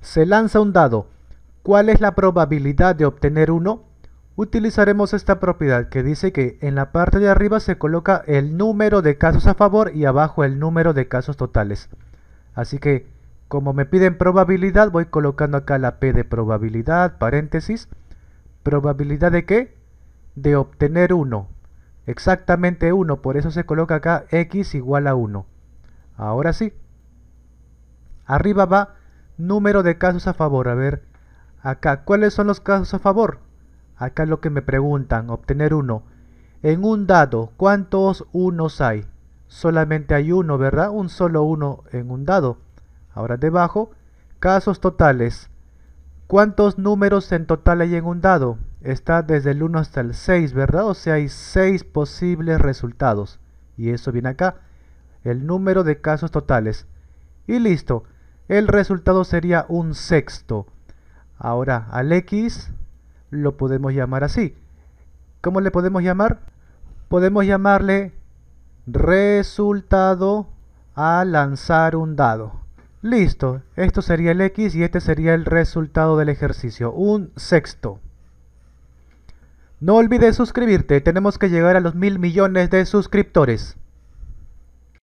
Se lanza un dado. ¿Cuál es la probabilidad de obtener uno? Utilizaremos esta propiedad que dice que en la parte de arriba se coloca el número de casos a favor y abajo el número de casos totales. Así que, como me piden probabilidad, voy colocando acá la P de probabilidad, paréntesis. ¿Probabilidad de qué? De obtener 1. Exactamente 1, por eso se coloca acá X igual a 1. Ahora sí. Arriba va número de casos a favor. A ver, acá, ¿cuáles son los casos a favor? Acá es lo que me preguntan, obtener uno. En un dado, ¿cuántos unos hay? Solamente hay uno, ¿verdad? Un solo uno en un dado. Ahora debajo, casos totales. ¿Cuántos números en total hay en un dado? Está desde el 1 hasta el 6, ¿verdad? O sea, hay 6 posibles resultados. Y eso viene acá. El número de casos totales. Y listo el resultado sería un sexto. Ahora al x lo podemos llamar así. ¿Cómo le podemos llamar? Podemos llamarle resultado a lanzar un dado. Listo, esto sería el x y este sería el resultado del ejercicio, un sexto. No olvides suscribirte, tenemos que llegar a los mil millones de suscriptores.